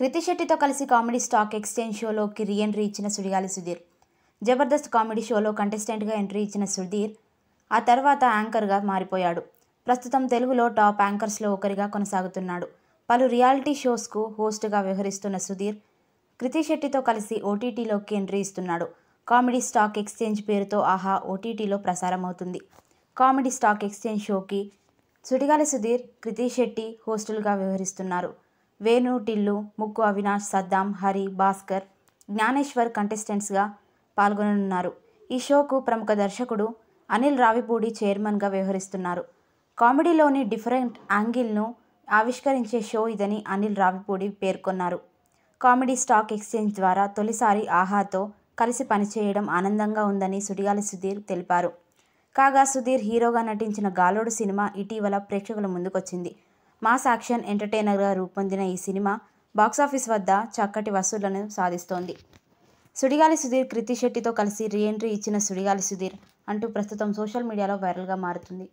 క్రితిశెట్టితో కలిసి comedy stock exchange షోలోకి re entry ఇచ్చిన సుడిగాలి సుధీర్ జబర్దస్త్ కామెడీ షోలో కంటెస్టెంట్గా ఎంట్రీ ఇచ్చిన సుధీర్ ఆ తర్వాత యాంకర్గా మారిపోయాడు ప్రస్తుతం తెలుగులో టాప్ యాంకర్స్లో ఒకరిగా కొనసాగుతున్నాడు పలు రియాలిటీ షోస్కు హోస్ట్గా వ్యవహరిస్తున్న సుధీర్ కృతి శెట్టితో కలిసి ఓటీటీలోకి ఎంట్రీ ఇస్తున్నాడు కామెడీ స్టాక్ ఎక్స్చేంజ్ పేరుతో ఆహా ఓటీటీలో ప్రసారమవుతుంది కామెడీ స్టాక్ ఎక్స్చేంజ్ షోకి సుడిగాలి సుధీర్ కృతి శెట్టి హోస్టులుగా వ్యవహరిస్తున్నారు వేణు టిల్లు ముక్కు అవినాష్ సద్దాం హరి భాస్కర్ జ్ఞానేశ్వర్ కంటెస్టెంట్స్గా పాల్గొననున్నారు ఈ షోకు ప్రముఖ దర్శకుడు అనిల్ రావిపూడి చైర్మన్గా వ్యవహరిస్తున్నారు కామెడీలోని డిఫరెంట్ యాంగిల్ను ఆవిష్కరించే షో ఇదని అనిల్ రావిపూడి పేర్కొన్నారు కామెడీ స్టాక్ ఎక్స్చేంజ్ ద్వారా తొలిసారి ఆహాతో కలిసి పనిచేయడం ఆనందంగా ఉందని సుడిగాలి సుధీర్ తెలిపారు కాగా సుధీర్ హీరోగా నటించిన గాలోడు సినిమా ఇటీవల ప్రేక్షకుల ముందుకొచ్చింది మాస్ యాక్షన్ ఎంటర్టైనర్గా రూపొందిన ఈ సినిమా బాక్సాఫీస్ వద్ద చక్కటి వసూళ్లను సాధిస్తోంది సుడిగాలి సుధీర్ కృతి శెట్టితో కలిసి రీఎంట్రీ ఇచ్చిన సుడిగాలి సుధీర్ అంటూ ప్రస్తుతం సోషల్ మీడియాలో వైరల్గా మారుతుంది